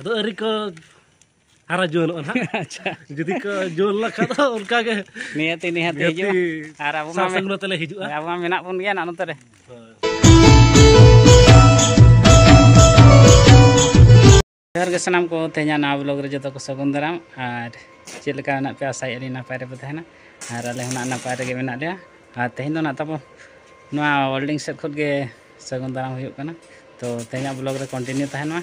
ᱟᱫᱚ ᱟᱹᱨᱤ ᱠᱚ ᱦᱟᱨᱟ ᱡᱩᱣᱟᱹᱱᱚᱜᱼᱟ ᱱᱟᱦᱟᱜ ᱟᱪᱪᱷᱟ ᱡᱩᱫᱤ ᱠᱚ ᱡᱩᱣᱟᱹᱱ ᱞᱮᱠᱷᱟᱱ ᱫᱚ ᱚᱱᱠᱟ ᱜᱮ ᱱᱤᱭᱟᱹᱛᱮ ᱱᱤᱦᱟᱹᱛ ᱦᱤᱡᱩᱜᱼᱟ ᱟᱨ ᱟᱵᱚ ᱢᱟ ᱥᱟᱥᱟᱝ ᱱᱚᱛᱮ ᱞᱮ ᱦᱤᱡᱩᱜᱼᱟ ᱟᱵᱚ ᱢᱟ ᱢᱮᱱᱟᱜ ᱵᱚᱱ ᱜᱮᱭᱟ ᱱᱟᱜ ᱱᱚᱛᱮ ᱨᱮ ᱡᱚᱦᱟᱨ ᱜᱮ ᱥᱟᱱᱟᱢ ᱠᱚ ᱛᱮᱦᱮᱧ ᱱᱟᱣᱟ ᱵᱞᱚᱜ ᱨᱮ ᱡᱚᱛᱚ ᱠᱚ ᱥᱟᱹᱜᱩᱱ ᱫᱟᱨᱟᱢ ᱟᱨ ᱪᱮᱫ ᱞᱮᱠᱟ ᱢᱮᱱᱟᱜ ᱯᱮ ᱟᱥᱟᱭ ᱟᱹᱞᱤᱧ ᱱᱟᱯᱟᱭ ᱨᱮᱯᱮ ᱛᱟᱦᱮᱱᱟ ᱟᱨ ᱟᱞᱮ ᱦᱚᱸ ᱱᱟᱯᱟᱭ ᱨᱮᱜᱮ ᱢᱮᱱᱟᱜ ᱞᱮᱭᱟ ᱟᱨ ᱛᱮᱦᱮᱧ ᱫᱚ ᱱᱟᱜ ᱛᱟᱵᱚ ᱱᱚᱣᱟ ᱳᱭᱮᱞᱰᱤᱝ ᱥᱮᱫ ᱠᱷᱚᱱ ᱜᱮ ᱥᱟᱹᱜᱩᱱ ᱫᱟᱨᱟᱢ ᱦᱩᱭᱩᱜ ᱠᱟᱱᱟ ᱛᱚ ᱛᱮᱦᱮᱧᱟᱜ ᱵᱞᱚᱜ ᱨᱮ ᱠᱚᱱᱴᱤᱱᱤᱭᱩ ᱛᱟᱦᱮᱱ ᱢᱟ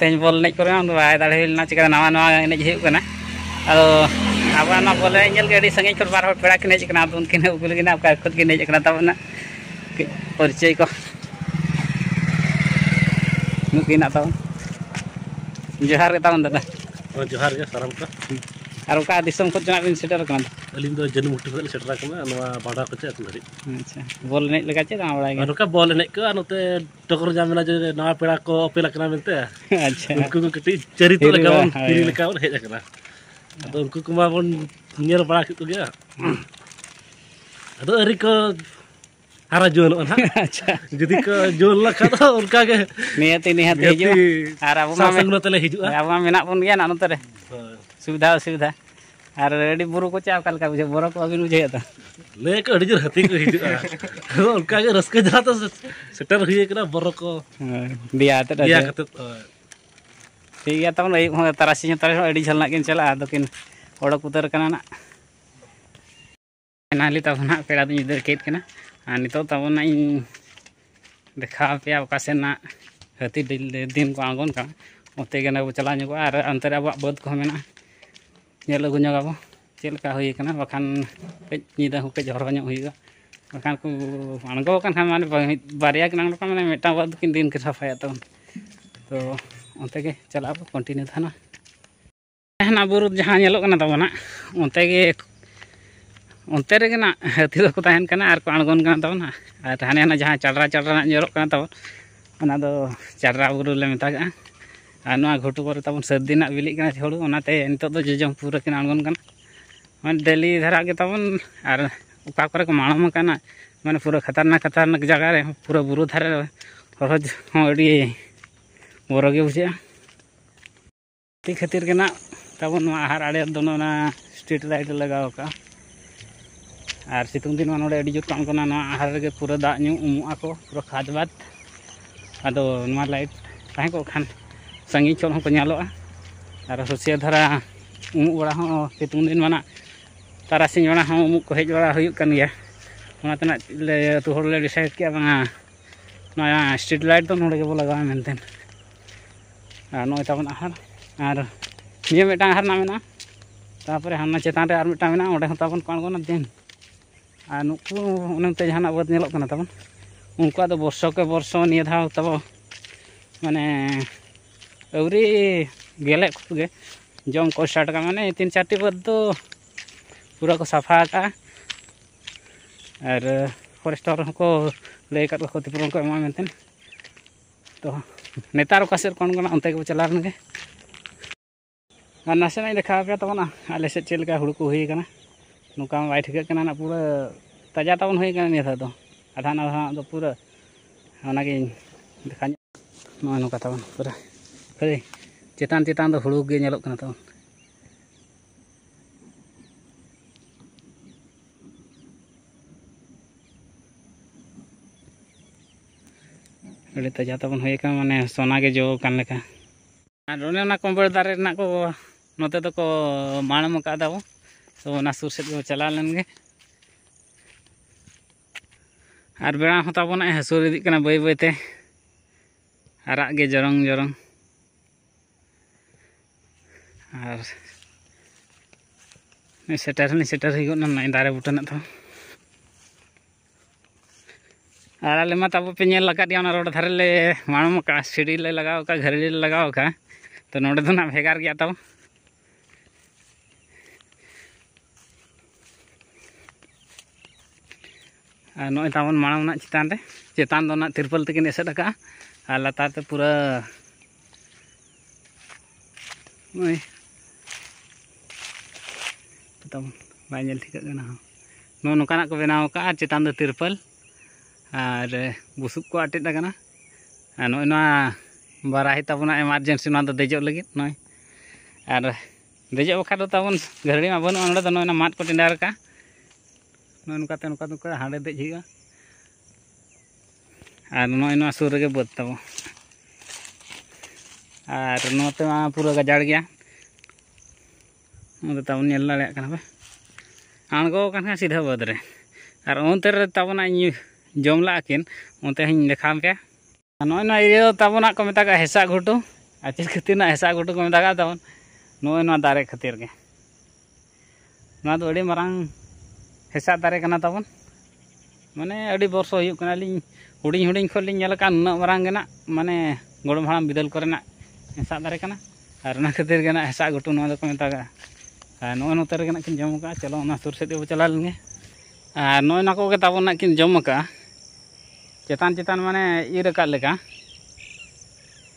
तेज बल एज को बै दाड़ेना चेक नवा नवा एनज हूँ अब बोले एल के सेंगे खुद बार पेड़ एज कर उनकिन उगुलगे अब खुद के एज करना तबना परिचय को जोहार जोहार सारा ᱟᱨ ᱚᱠᱟ ᱫᱤᱥᱚᱢ ᱠᱷᱚᱱ ᱪᱚᱱᱟᱜ ᱵᱤᱱ ᱥᱮᱴᱮᱨ ᱟᱠᱟᱱᱟ ᱟᱹᱞᱤᱧ ᱫᱚ ᱡᱟᱹᱱᱩᱢ ᱦᱩᱴᱩ ᱠᱷᱚᱱ ᱥᱮᱴᱮᱨ ᱟᱠᱟᱱᱟ ᱱᱚᱣᱟ ᱵᱟᱰᱟ ᱠᱚ ᱪᱮᱫ ᱟᱹᱛᱩ ᱫᱷᱟᱹᱨᱤᱡ ᱟᱪᱪᱷᱟ ᱵᱚᱞ ᱮᱱᱮᱡ ᱞᱮᱠᱟ ᱪᱮᱫ ᱵᱟᱝ ᱵᱟᱲᱟᱭ ᱜᱮᱭᱟ ᱱᱚᱝᱠᱟ ᱵᱚᱞ ᱮᱱᱮᱡ ᱠᱚ ᱟᱨ ᱱᱚᱛᱮ ᱴᱚᱠᱚᱨ ᱧᱟᱢ ᱮᱱᱟ ᱡᱮ ᱱᱟᱣᱟ ᱯᱮᱲᱟ ᱠᱚ ᱚᱯᱮᱞ ᱟᱠᱟᱱᱟ ᱢᱮᱱᱛᱮ ᱟᱪᱪᱷᱟ ᱩᱱᱠᱩ ᱠᱚ ᱠᱟᱹᱴᱤᱡ ᱪᱟᱹᱨᱤᱛ ᱞᱮᱠᱟ ᱵᱚᱱ ᱯᱤᱨᱤ ᱞᱮᱠᱟ ᱵᱚᱱ ᱦᱮᱡ ᱟᱠᱟᱱᱟ ᱟᱫᱚ ᱩᱱᱠᱩ ᱠᱚᱢᱟ ᱵᱚᱱ ᱧᱮᱞ ᱵᱟᱲᱟ ᱠᱮᱫ ᱠᱚᱜᱮᱭᱟ ᱟᱫᱚ ᱟᱹᱨᱤ ᱠᱚ hara jual on acha jadi ko jual lah kata unka ge niat ini hati hijau hara bu mah sanggulo tele hijau abu mah menak pun ge nak nonton deh सुविधा असुविधा और एडी बुरु को चाव का बुझे बुरु को अभी बुझे आता लेक अड़ी को हिजु उनका तो सेटर हुई एकरा को हाँ, ठीक है तब एक हो तरासी जो तरासी झलना के चला आ दकिन ओडक उतर कना ना नाली तब ना पेड़ा तो इधर केत कना तब ना इन देखा पे अवकाश ना हती दिन को आगन का ओते चला अंतर अब बद को मेना ᱧᱮᱞ ᱟᱹᱜᱩ ᱧᱚᱜᱟᱵᱚ ᱪᱮᱫ ᱞᱮᱠᱟ ᱦᱩᱭ ᱠᱟᱱᱟ ᱵᱟᱠᱷᱟᱱ ᱠᱟᱹᱡ ᱧᱤᱫᱟᱹ ᱦᱚᱸ ᱠᱟᱹᱡ ᱦᱚᱨᱦᱚ ᱧᱚᱜ ᱦᱩᱭᱩᱜᱼᱟ ᱵᱟᱠᱷᱟᱱ ᱠᱚ ᱟᱬᱜᱚ ᱟᱠᱟᱱ ᱠᱷᱟᱱ ᱢᱟᱱᱮ ᱵᱟᱨᱭᱟ ᱜᱮᱞᱟᱝ ᱞᱚᱠᱟ ᱢᱟᱱᱮ ᱢᱤᱫᱴᱟᱝ ᱵᱟᱫ ᱫᱚᱠᱤᱱ ᱫᱤᱱ ᱠᱤᱱ ᱥᱟᱯᱷᱟᱭᱟ ᱛᱟᱵᱚᱱ ᱛᱚ ᱚᱱᱛᱮ ᱜᱮ ᱪᱟᱞᱟᱜ ᱟᱵᱚ ᱠᱚᱱᱴᱤᱱᱤᱭᱩ ᱛᱟᱦᱮᱱᱟ ᱦᱟᱱᱟ ᱵᱩᱨᱩ ᱡᱟᱦᱟᱸ ᱧᱮᱞᱚᱜ ᱠᱟᱱᱟ ᱛᱟᱵᱚᱱᱟ ᱚᱱᱛᱮ ᱜᱮ ᱚᱱᱛᱮ ᱨᱮᱜᱮ ᱱᱟᱜ ᱦᱟᱹᱛᱤ ᱫᱚᱠᱚ ᱛᱟᱦᱮᱱ ᱠᱟᱱᱟ ᱟᱨ ᱠᱚ ᱟᱬᱜᱚᱱ ᱠᱟᱱᱟ ᱛᱟᱵᱚᱱᱟ ᱟᱨ ᱦᱟᱱᱮ ᱦᱟᱱᱟ ᱡᱟᱦᱟᱸ ᱪᱟᱰᱨᱟ ᱪᱟᱰᱨᱟ ᱧᱮᱞᱚᱜ ᱠᱟᱱᱟ ᱛᱟᱵᱚᱱ ᱚᱱᱟ ᱫᱚ ᱪᱟᱰᱨᱟ ᱵᱩᱨᱩ ᱞᱮ ᱢᱮᱛᱟᱜᱟᱜᱼᱟ ᱟᱨ ᱱᱚᱣᱟ ᱜᱷᱩᱴᱩ ᱠᱚᱨᱮ ᱛᱟᱵᱚᱱ ᱥᱟᱹᱨᱫᱤ ᱨᱮᱱᱟᱜ ᱵᱤᱞᱤᱜ ᱠᱟᱱᱟ ᱦᱩᱲᱩ ᱚᱱᱟᱛᱮ ᱱᱤᱛᱚᱜ ᱫᱚ ᱡᱚᱡᱚᱢ ᱯᱩᱨᱟᱹ ᱠᱤᱱ ᱟᱬᱜᱚᱱ ᱠᱟᱱᱟ ᱢᱟᱱᱮ ᱰᱮᱞᱤ ᱫᱷᱟᱨᱟᱜ ᱜᱮ ᱛᱟᱵᱚᱱ ᱟᱨ ᱚᱠᱟ ᱠᱚᱨᱮ ᱠᱚ ᱢᱟᱲᱟᱝ ᱟᱠᱟᱱᱟ ᱢᱟᱱᱮ ᱯᱩᱨᱟᱹ ᱠᱷᱟᱛᱟᱨᱱᱟᱠ ᱠᱷᱟᱛᱟᱨᱱᱟᱠ ᱡᱟᱭᱜᱟ ᱨᱮ ᱯᱩᱨᱟᱹ ᱵᱩᱨᱩ ᱫᱷᱟᱨᱮ ᱦᱚᱨᱦᱚᱡ ᱦᱚᱸ ᱟᱹᱰᱤ ᱵᱚᱨᱚ ᱜᱮ ᱵᱩᱡᱷᱟᱹᱜᱼᱟ ᱛᱤ ᱠᱷᱟᱹᱛᱤᱨ ᱜᱮ ᱱᱟᱜ ᱛᱟᱵᱚᱱ ᱱᱚᱣᱟ ᱟᱦᱟᱨ ᱟᱲᱮ ᱫᱚ ᱚᱱᱟ ᱥᱴᱨᱤᱴ ᱞᱟᱭᱤᱴ ᱞᱟᱜᱟᱣ ᱟᱠᱟᱜᱼᱟ ᱟᱨ ᱥᱤᱛᱩᱝ ᱫᱤᱱ ᱢᱟ ᱱᱚᱰᱮ ᱟᱹᱰᱤ ᱡᱳᱨ ᱠᱟᱢ ᱠᱟᱱᱟ ᱱᱚᱣᱟ ᱟᱦᱟᱨ ᱨᱮᱜᱮ ᱯᱩᱨᱟᱹ ᱫᱟᱜ ᱧᱩ ᱩᱢᱩᱜ ᱟᱠᱚ ᱯᱩᱨᱟᱹ ᱠᱷᱟᱫ ᱵᱟᱫ ᱟᱫᱚ ᱱᱚᱣᱟ ᱞᱟᱭᱤᱴ ᱛᱟᱦᱮᱸ ᱠᱚᱜ ᱠᱷᱟᱱ संगी चल हसिया धारा उमुक बड़ा सितुन दिन माना तारा सिंह वड़ा हम उमुक हज बड़ा होना तेना डिसाइड के बाद स्ट्रीट लाइट तो नोड़े बो लगवा मनते नाबना हार और ये मिटा हार ना तपर हाँ चेतान मिटा मेना वेब कणगना दिन और नुकूनते जहाँ बदलोना उनको बर्षके बर्ष निये दौ तब मानने अवरी गेले खुद जम को स्टार्ट का मैंने तीन चार बद तो पूरा को साफा का और फरेस्टर को लैक क्षतिपूरण को एम मनते तो नेतार का सर कौन अंत को चलावे और नासे देखा पे तबना आले से चलका हूड़ को होना नौका बै ना पूरा ताजा तबन होना निधा तो आधा आधा पूरा देखा नौका तबन पूरा Hei, cetan cetan tuh hulu gini nyelok kena tuh. Kali tajat tuh pun hoyekan mana sona ke jauh kan leka. Rune aku kompor dari na tuh ko mana mau kada tuh, so na surset gue celalan ke. Ar berang hutapun ayah suri dikena boy boy teh. Arak ge jorong jorong. आर नहीं सेटर सेटर होना दारे बूटने तो आरा मत अब पिंजर लगा दिया ना रोड धर ले मानो मका सीढ़ी ले लगाओ का घर ले लगाओ का तो नोड तो ना बेकार गया तब नोए तावन चितान चितान तो ना तिरपल तक नहीं सेट पूरा ᱛᱟᱢ ᱵᱟᱭ ᱧᱮᱞ ᱴᱷᱤᱠᱟᱹᱜ ᱠᱟᱱᱟ ᱱᱚᱜᱼᱚ ᱱᱚᱝᱠᱟᱱᱟᱜ ᱠᱚ ᱵᱮᱱᱟᱣ ᱟᱠᱟᱫᱼᱟ ᱪᱮᱛᱟᱱ ᱫᱚ ᱛᱤᱨᱯᱚᱞ ᱟᱨ ᱵᱩᱥᱩᱵ ᱠᱚ ᱟᱴᱮᱫ ᱟᱠᱟᱱᱟ ᱟᱨ ᱱᱚᱜᱼᱚᱭ ᱱᱚᱣᱟ ᱵᱟᱨᱟᱦᱤ ᱛᱟᱵᱚᱱᱟ ᱮᱢᱟᱨᱡᱮᱱᱥᱤ ᱚᱱᱟ ᱫᱚ ᱫᱮᱡᱚᱜ ᱞᱟᱹᱜᱤᱫ ᱱᱚᱜᱼᱚᱭ ᱟᱨ ᱫᱮᱡᱚᱜ ᱵᱟᱠᱷᱟᱡ ᱫᱚ ᱛᱟᱵᱚᱱ ᱜᱷᱟᱹᱲᱤ ᱢᱟ ᱵᱟᱹᱱᱩᱜᱼᱟ ᱱᱚᱰᱮ ᱫᱚ ᱱᱚᱜᱼᱚᱭ ᱢᱟᱫ ᱠᱚ ᱴᱮᱸᱰᱟᱨ ᱟᱠᱟᱫᱼᱟ ᱱᱚᱜᱼᱚᱭ ᱱᱚᱝᱠᱟᱛᱮ ᱱᱚᱝᱠᱟ ᱱᱚᱝᱠᱟ ᱦᱟᱸᱰᱮ ᱫᱮᱡ ᱦᱩᱭᱩᱜᱼᱟ ᱟᱨ ᱱᱚᱜᱼᱚᱭ ᱱᱚᱣᱟ ᱥᱩᱨ ᱨᱮᱜᱮ ᱵᱟᱹᱫᱽ ᱛᱟᱵᱚ ᱟᱨ ᱱᱚᱛᱮ ᱢᱟ ᱯᱩᱨᱟᱹ ᱜᱟᱡᱟᱲ ᱜᱮᱭᱟ ᱚᱱᱛᱮ ᱛᱟᱵᱚᱱ ᱧᱮᱞ ᱫᱟᱲᱮᱭᱟᱜ ᱠᱟᱱᱟ ᱯᱮ ᱟᱬᱜᱚ ᱟᱠᱟᱱᱟ ᱥᱤᱫᱷᱟᱹ ᱵᱟᱹᱫᱽ ᱨᱮ ᱟᱨ ᱚᱱᱛᱮ ᱨᱮ ᱛᱟᱵᱚᱱᱟᱜ ᱡᱚᱢ ᱞᱟᱜᱼᱟ ᱠᱤᱱ ᱚᱱᱛᱮ ᱦᱚᱸᱧ ᱫᱮᱠᱷᱟᱣ ᱯᱮᱭᱟ ᱟᱨ ᱱᱚᱜᱼᱚᱭ ᱱᱚᱣᱟ ᱤᱭᱟᱹ ᱛᱟᱵᱚᱱᱟᱜ ᱠᱚ ᱢᱮᱛᱟᱜᱼᱟ ᱦᱮᱥᱟᱜ ᱜᱷᱩᱴᱩ ᱟᱨ ᱪᱮᱫ ᱠᱷᱟᱹᱛᱤᱨ ᱨᱮᱱᱟᱜ ᱦᱮᱥᱟᱜ ᱜᱷᱩᱴᱩ ᱠᱚ ᱢᱮᱛᱟᱜᱼᱟ ᱛᱟᱵᱚᱱ ᱱᱚᱜᱼᱚᱭ ᱱᱚᱣᱟ ᱫᱟᱨᱮ ᱠᱷᱟᱹᱛᱤᱨ ᱜᱮ ᱱᱚᱣᱟ ᱫᱚ ᱟᱹᱰᱤ ᱢᱟᱨᱟᱝ ᱦᱮᱥᱟᱜ ᱫᱟᱨᱮ ᱠᱟᱱᱟ ᱛᱟᱵᱚᱱ ᱢᱟᱱᱮ ᱟᱹᱰᱤ ᱵᱚᱨᱥᱚ ᱦᱩᱭᱩᱜ ᱠᱟᱱᱟ ᱟᱹᱞᱤᱧ ᱦᱩᱰᱤᱧ ᱦᱩᱰᱤᱧ ᱠᱷᱚᱱ ᱞᱤᱧ ᱧᱮᱞ ᱟᱠᱟᱫ ᱱᱩᱱᱟᱹᱜ ᱢᱟᱨᱟᱝ ᱜᱮ ᱱᱟᱜ ᱢᱟᱱᱮ ᱜᱚᱲᱚᱢ ᱦᱟᱲᱟᱢ ᱵᱤᱫᱟᱹᱞ ᱠᱚᱨᱮᱱᱟᱜ ᱦᱮᱸᱥᱟᱜ ᱫᱟᱨᱮ ᱠᱟᱱᱟ ᱟᱨ ᱚᱱᱟ ᱠᱷᱟᱹᱛᱤᱨ ᱜᱮ ᱱᱟᱜ ᱦᱮᱸᱥᱟᱜ ᱜᱷᱩᱴᱩ ᱱᱚᱣᱟ ᱫᱚᱠᱚ ᱢᱮᱛᱟᱜᱼᱟ ᱟᱨ ᱱᱚᱜᱼᱚᱭ ᱱᱚᱛᱮ ᱨᱮᱜᱮ ᱱᱟᱜ ᱠᱤᱱ ᱡᱚᱢ ᱟᱠᱟᱫᱼᱟ ᱪᱚᱞᱚ ᱚᱱᱟ ᱥᱩᱨ ᱥᱮᱫ ᱛᱮᱵᱚ ᱪᱟᱞᱟᱣ ᱞᱮᱱᱜᱮ ᱟᱨ ᱱᱚᱜᱼᱚᱭ ᱱᱟ ᱠᱚᱜᱮ ᱛᱟᱵᱚᱱ ᱱᱟᱜ ᱠᱤᱱ ᱡᱚᱢ ᱟᱠᱟᱫᱼᱟ ᱪᱮᱛᱟᱱ ᱪᱮᱛᱟᱱ ᱢᱟᱱᱮ ᱤᱨ ᱟᱠᱟᱫ ᱞᱮᱠᱟ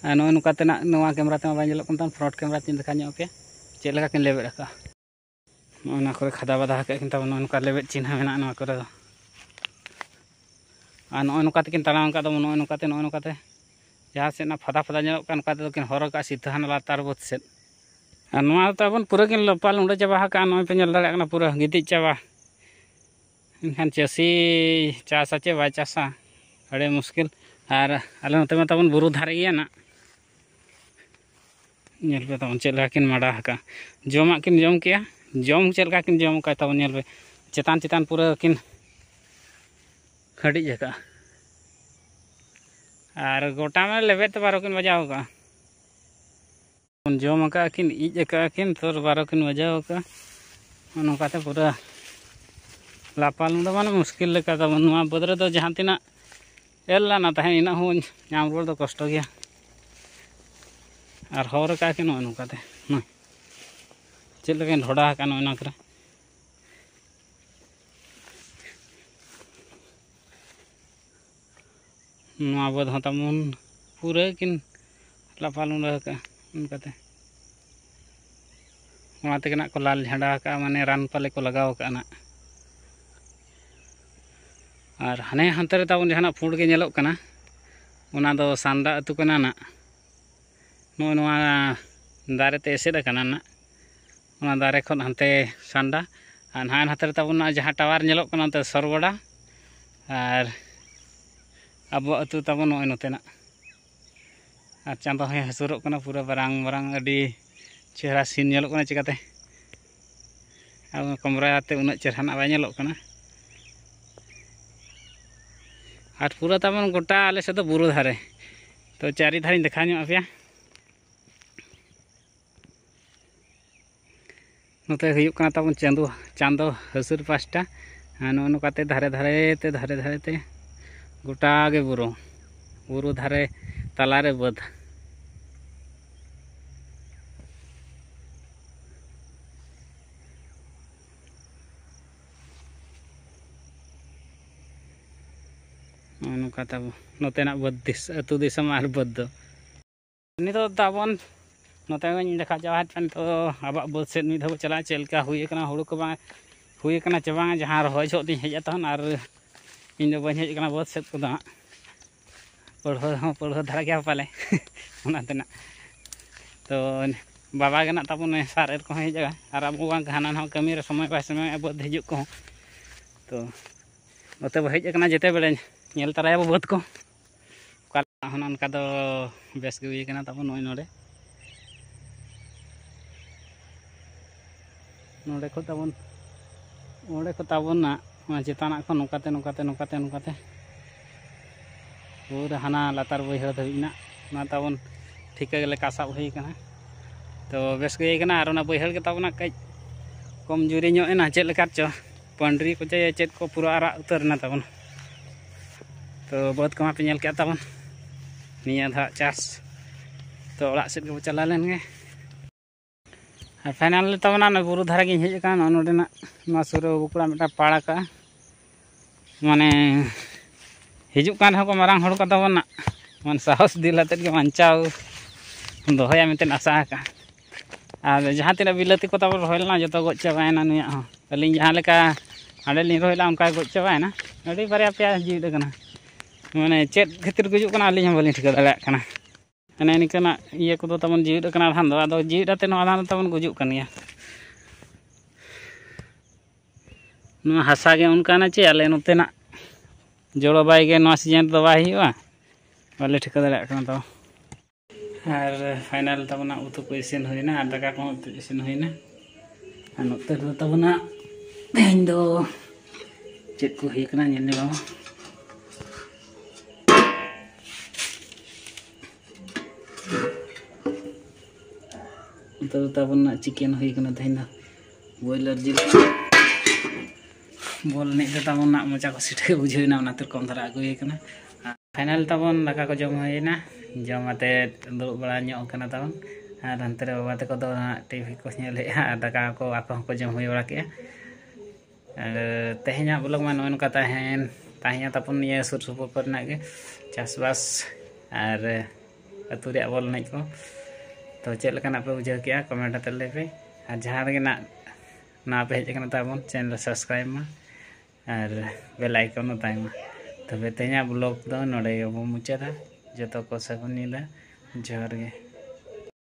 ᱟᱨ ᱱᱚᱜᱼᱚᱭ ᱱᱚᱝᱠᱟ ᱛᱮᱱᱟᱜ ᱱᱚᱣᱟ ᱠᱮᱢᱨᱟ ᱛᱮᱢᱟ ᱵᱟᱭ ᱧᱮᱞᱚᱜ ᱠᱟᱱ ᱛᱟᱦᱮᱱ ᱯᱷᱨᱚᱱᱴ ᱠᱮᱢᱨᱟ ᱛᱤᱧ ᱫᱮᱠᱷᱟ ᱧᱚᱜ ᱯᱮ ᱪᱮᱫ ᱞᱮᱠᱟ ᱠᱤᱱ ᱞᱮᱵᱮᱫ ᱟᱠᱟᱫᱼᱟ ᱱᱚᱜᱼᱚᱭ ᱱᱚᱣᱟ ᱠᱚᱨᱮ ᱠᱷᱟᱫᱟ ᱵᱟᱫᱟ ᱟᱠᱟᱫ ᱠᱤᱱ ᱛᱟᱵᱚᱱ ᱱᱚᱜᱼᱚᱭ ᱱᱚᱝᱠᱟ ᱞᱮᱵᱮᱫ ᱪᱤᱱᱦᱟᱹ ᱢᱮᱱᱟᱜᱼᱟ ᱱᱚᱣᱟ ᱠᱚᱨᱮ ᱫᱚ ᱟᱨ ᱱᱚᱜᱼᱚᱭ ᱱᱚᱝᱠᱟ ᱛᱮᱠᱤᱱ ᱛᱟᱲᱟᱢ ᱟᱠᱟᱫ ᱛᱟᱵᱚᱱ ᱱᱚᱜᱼᱚᱭ ᱱᱚᱝᱠᱟᱛᱮ ᱱᱚᱜᱼᱚᱭ ᱱᱚᱝᱠᱟᱛᱮ ᱡᱟᱦᱟᱸ ᱥᱮᱫ ᱚᱱᱟ ᱯᱷᱟᱫᱟ ᱯᱷᱟᱫᱟ ᱧᱮᱞᱚᱜ ᱠᱟᱱ ᱚᱱᱠᱟ ᱛᱮᱫᱚ ᱠᱤᱱ ᱦᱚᱨᱚᱜ ᱠᱟᱜᱼᱟ ᱥᱤᱛᱟᱹ ᱦᱟᱱᱟ ᱞᱟᱛᱟᱨ ᱵᱟᱹᱫᱽ ᱥᱮᱫ नाबन पूरा कि लपाल उड़े चाबा नल दाड़ा पूरा गिदि चाबा इनखान चाषी चाषा चे बा चाषा अड़े मुश्किल और अल नाब बुरु धारे गए ना नलपे तब चलकिन माडा हाँ जमा कि जम के जम चलका जम कहताबे चितान चतान पूरा कि खड़ी हाँ और गोटा में लेबे तो बारो कि बजाव कर ᱡᱚᱢ ᱟᱠᱟᱫ ᱟᱹᱠᱤᱱ ᱤᱡ ᱟᱠᱟᱫ ᱟᱹᱠᱤᱱ ᱛᱚᱨ ᱵᱟᱨᱚ ᱠᱤᱱ ᱵᱟᱡᱟᱣ ᱟᱠᱟᱫ ᱱᱚᱝᱠᱟᱛᱮ ᱯᱩᱨᱟᱹ ᱞᱟᱯᱟᱞ ᱫᱚ ᱢᱟᱱᱮ ᱢᱩᱥᱠᱤᱞ ᱞᱮᱠᱟ ᱫᱚ ᱱᱚᱣᱟ ᱵᱟᱹᱫᱽ ᱨᱮᱫᱚ ᱡᱟᱦᱟᱸ ᱛᱤᱱᱟᱹᱜ ᱮᱞ ᱞᱟᱱᱟ ᱛᱟᱦᱮᱸ ᱤᱱᱟᱹᱜ ᱦᱚᱸ ᱧᱟᱢ ᱨᱩᱣᱟᱹᱲ ᱫᱚ ᱠᱚᱥᱴᱚ ᱜᱮᱭᱟ ᱟᱨ ᱦᱚᱨ ᱟᱠᱟᱫ ᱟᱹᱠᱤᱱ ᱱᱚᱜᱼᱚ ᱱᱚᱝᱠᱟᱛᱮ ᱱᱚᱜᱼᱚᱭ ᱪᱮᱫ ᱞᱮᱠᱟᱧ ᱰᱷᱚᱰᱟ ᱟᱠᱟᱫ ᱱᱚᱜᱼᱚ ᱱᱚᱣᱟ ᱠᱚᱨᱮ ᱱᱚᱣᱟ ᱵᱟᱹᱫᱽ ᱦᱚᱸ ᱛᱟᱵᱚᱱ ᱯᱩᱨᱟᱹ ᱠᱤᱱ ᱞᱟᱯᱟᱞ ᱩᱰᱟᱹᱣ ᱟᱠᱟᱫᱼᱟ ᱚᱱᱠᱟᱛᱮ ᱚᱱᱟ ᱛᱮᱜᱮ ᱱᱟᱜ ᱠᱚ ᱞᱟᱞ ᱡᱷᱟᱸᱰᱟ ᱟᱠᱟᱜᱼᱟ ᱢᱟᱱᱮ ᱨᱟᱱ ᱯᱟᱞᱮ ᱠᱚ ᱞᱟᱜᱟᱣ ᱟᱠᱟᱜᱼᱟ ᱱᱟᱜ ᱟᱨ ᱦᱟᱱᱮ ᱦᱟᱱᱛᱮ ᱨᱮ ᱛᱟᱵᱚᱱ ᱡᱟᱦᱟᱱᱟᱜ ᱯᱩᱸᱰ ᱜᱮ ᱧᱮᱞᱚᱜ ᱠᱟᱱᱟ ᱚᱱᱟ ᱫᱚ ᱥᱟᱱᱫᱟ ᱟᱹᱛᱩ ᱠᱟᱱᱟ ᱱᱟᱜ ᱱᱚᱜᱼᱚᱭ ᱱᱚᱣᱟ ᱫᱟᱨᱮᱛᱮ ᱮᱥᱮᱫ ᱟᱠᱟᱱᱟ ᱱᱟᱜ ᱚᱱᱟ ᱫᱟᱨᱮ ᱠᱷᱚᱱ ᱦᱟᱱᱛᱮ ᱥᱟᱱᱫᱟ ᱟᱨ ᱱᱟᱦᱟᱜ ᱦᱟᱛᱮ ᱨᱮ ᱛᱟᱵᱚᱱ ᱡᱟᱦᱟᱸ ᱴᱟᱣᱟᱨ ᱧᱮᱞᱚᱜ ᱠᱟᱱᱟ ᱚᱱᱛᱮ ᱥᱚᱨᱜᱚᱰᱟ ᱟᱨ ᱟᱵᱚᱣᱟᱜ ᱟᱹᱛᱩ ᱛᱟᱵᱚᱱ ᱱᱚᱜᱼᱚᱭ ᱱᱚᱛᱮᱱᱟᱜ और चंदो हे हसुर पूरा बारांग बारांग चेहरा सीन नल चिकाते कमराते उन्ना चेहरा ना बैल और पूरा तब गोटा आल सब बुरु धारे तो चारि धारे देखा नो पे नाब चंदो चंदो हसुर पासटा हाँ नौ नौका धारे धारे धारे धारे बुरु बुरु धारे तलारे बद नाब नतेना बदम आर बद नित दाबन नते देखा जवाहर तो अब बद से दौ चला चलका हुआ हूँ को हुई चे बा जहाँ रहा इन बज हजना बद सद को दाँ ᱯᱚᱲᱦᱚ ᱦᱚᱸ ᱯᱚᱲᱦᱚ ᱫᱷᱟᱨᱟ ᱜᱮᱭᱟ ᱯᱟᱞᱮ ᱚᱱᱟ ᱛᱮᱱᱟᱜ ᱛᱚ ᱵᱟᱵᱟ ᱜᱮᱱᱟᱜ ᱛᱟᱵᱚᱱ ᱥᱟᱨ ᱮᱨ ᱠᱚᱦᱚᱸ ᱦᱤᱡᱩᱜᱼᱟ ᱟᱨ ᱟᱵᱚ ᱵᱟᱝ ᱦᱟᱱᱟ ᱱᱟᱦᱟᱜ ᱠᱟᱹᱢᱤ ᱨᱮ ᱥᱚᱢᱚᱭ ᱵᱟᱭ ᱥᱚᱢᱚᱭ ᱟᱵᱚ ᱦᱤᱡᱩᱜ ᱠᱚᱦᱚᱸ ᱛᱚ ᱱᱚᱛᱮ ᱵᱚ ᱦᱮᱡ ᱟᱠᱟᱱᱟ ᱡᱮᱛᱮ ᱵᱮᱲᱟ ᱧᱮᱞ ᱛᱟᱨᱟᱭᱟᱵᱚ ᱵᱟᱹᱫᱽ ᱠᱚ ᱚᱠᱟ ᱦᱚᱸ ᱚᱱᱠᱟ ᱫᱚ ᱵᱮᱥ ᱜᱮ ᱦᱩᱭ ᱟᱠᱟᱱᱟ ᱛᱟᱵᱚ ᱱᱚᱜᱼᱚᱭ ᱱᱚᱰᱮ ᱱᱚᱰᱮ ᱠᱚ ᱛᱟᱵᱚᱱ ᱚᱸᱰᱮ ᱠᱚ ᱛᱟᱵᱚᱱᱟ ᱪᱮᱛᱟᱱᱟᱜ ᱠᱚ ᱱᱚᱝᱠᱟᱛᱮ ᱱᱚᱝᱠᱟᱛᱮ ᱱᱚᱝᱠᱟᱛᱮ ᱱᱚᱝᱠᱟᱛᱮ पूरा हना लातार बैहर धाबी ना ताबन ठिका गले कासा हुई कना तो बेस गई कना और ना बैहर के ताबना कई कमजोरी नो एना चेत लेकर चो पंडरी को चाहे चेत को पूरा आरा उतरना ताबन तो बहुत कमा पे के ताबन निया धा चास तो ओड़ा सेट के चला लेन गे और फाइनल ताबना बुरु धारा गे हेज कान नोडेना मा सुरो बुकड़ा मेटा पाड़ा का माने ᱦᱤᱡᱩᱜ ᱠᱟᱱ ᱨᱮᱦᱚᱸ ᱠᱚ ᱢᱟᱨᱟᱝ ᱦᱚᱲ ᱠᱚᱫᱚ ᱵᱚᱱ ᱢᱟᱱᱮ ᱥᱟᱦᱚᱥ ᱫᱤᱞ ᱟᱛᱮᱫ ᱜᱮ ᱵᱟᱧᱪᱟᱣ ᱫᱚᱦᱚᱭᱟ ᱢᱮᱱᱛᱮ ᱟᱥᱟ ᱟᱠᱟᱫᱼᱟ ᱟᱨ ᱡᱟᱦᱟᱸ ᱛᱤᱱᱟᱹᱜ ᱵᱤᱞᱟᱹᱛᱤ ᱠᱚ ᱛᱟᱵᱚᱱ ᱨᱚᱦᱚᱭ ᱞᱮᱱᱟ ᱡᱚᱛᱚ ᱜᱚᱡ ᱪᱟᱵᱟᱭᱮᱱᱟ ᱱᱩᱭᱟᱜ ᱦᱚᱸ ᱟᱹᱞᱤᱧ ᱡᱟᱦᱟᱸ ᱞᱮᱠᱟ ᱦᱟᱸᱰᱮ ᱞᱤᱧ ᱨᱚᱦᱚᱭ ᱞᱮᱫᱟ ᱚᱱᱠᱟ ᱜᱚᱡ ᱪᱟᱵᱟᱭᱮᱱᱟ ᱟᱹᱰᱤ ᱵᱟᱨᱭᱟ ᱯᱮᱭᱟ ᱡᱤᱣᱤᱫ ᱟᱠᱟᱱᱟ ᱢᱟᱱᱮ ᱪᱮᱫ ᱠᱷᱟᱹᱛᱤᱨ ᱜᱩᱡᱩᱜ ᱠᱟᱱᱟ ᱟᱹᱞᱤᱧ ᱦᱚᱸ ᱵᱟᱹᱞᱤᱧ ᱴᱷᱤᱠᱟᱹ ᱫᱟᱲᱮᱭᱟᱜ ᱠᱟᱱᱟ ᱢᱟᱱᱮ ᱱᱤᱝᱠᱟᱹᱱᱟᱜ ᱤᱭᱟᱹ ᱠᱚᱫᱚ ᱛᱟᱵᱚᱱ ᱡᱤᱣᱤᱫ ᱟᱠᱟᱱᱟ ᱟᱫᱷᱟᱱ ᱫᱚ ᱟᱫᱚ ᱡᱤᱣᱤᱫ ᱟᱛᱮᱫ ᱦᱚᱸ ᱟᱫᱷᱟᱱ ᱫᱚ ᱛᱟᱵᱚᱱ ᱜᱩᱡᱩᱜ ᱠᱟᱱ ᱜᱮᱭᱟ ᱱᱚᱣᱟ ᱦᱟᱥᱟ ᱜᱮ ᱚᱱᱠᱟᱱᱟ ᱪᱮ ᱟᱞᱮ ᱱᱚᱛᱮᱱᱟᱜ Jual apa aja, nasi jangan terbahi, wah, boleh tidak ada kerantau. Final tabunak utuh kuisin hoi na, ada kakak mau kuisin hoi na, anu terus tabunak chicken hoi kena tahina, boiler jilat bol nih itu tamu nak muncak kasih tahu ujui nama natur kontra aku ya kena final tamu nak aku jomah ini nah jomah teh dulu belanja oke tamu dan terus bawa teh kau tv kosnya le ya ada kau aku apa aku jomah ini orang ya tehnya belum mana mana kata hein tehnya tapi pun ya sur super pernah ke cas bas ar itu dia bol nih kok tuh cek lekan apa ujui kia komentar terlebih Ajar kena na apa aja kena tabung, channel subscribe mah. ᱟᱨ bell icon ᱦᱚᱸ ᱛᱟᱭᱢᱟ ᱛᱚᱵᱮ ᱛᱮᱦᱮᱧᱟᱜ blog ᱫᱚ ᱱᱚᱰᱮ ᱜᱮᱵᱚ ᱢᱩᱪᱟᱹᱫᱟ ᱡᱚᱛᱚ ᱠᱚ ᱥᱟᱹᱜᱩᱱ ᱧᱤᱫᱟᱹ ᱡᱚᱦᱟᱨ ᱜᱮ